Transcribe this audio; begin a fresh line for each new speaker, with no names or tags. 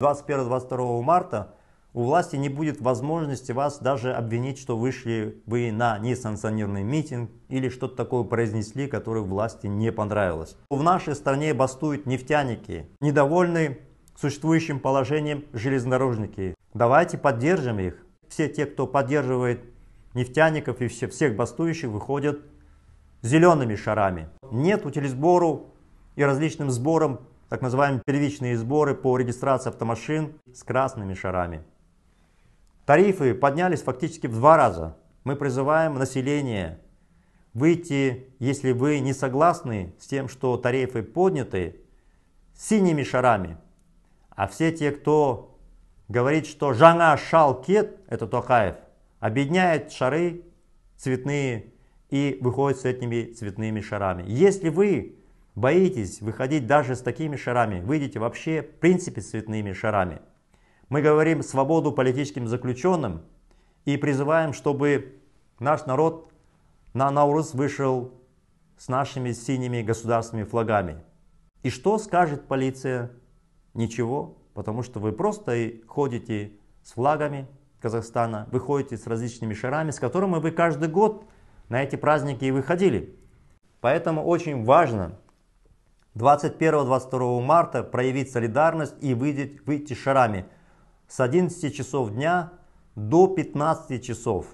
21-22 марта у власти не будет возможности вас даже обвинить, что вышли вы на несанкционированный митинг или что-то такое произнесли, которое власти не понравилось. В нашей стране бастуют нефтяники, недовольны существующим положением железнодорожники. Давайте поддержим их. Все те, кто поддерживает нефтяников и все, всех бастующих, выходят зелеными шарами. Нет утилизбору и различным сборам так называемые первичные сборы по регистрации автомашин с красными шарами. Тарифы поднялись фактически в два раза. Мы призываем население выйти, если вы не согласны с тем, что тарифы подняты, синими шарами. А все те, кто говорит, что Жана Шалкет, это Токаев, объединяет шары цветные и выходит с этими цветными шарами. Если вы боитесь выходить даже с такими шарами, выйдите вообще в принципе цветными шарами. Мы говорим свободу политическим заключенным и призываем, чтобы наш народ на Наурус вышел с нашими синими государственными флагами. И что скажет полиция? Ничего, потому что вы просто ходите с флагами Казахстана, вы ходите с различными шарами, с которыми вы каждый год на эти праздники и выходили. Поэтому очень важно 21-22 марта проявить солидарность и выйти, выйти шарами с 11 часов дня до 15 часов.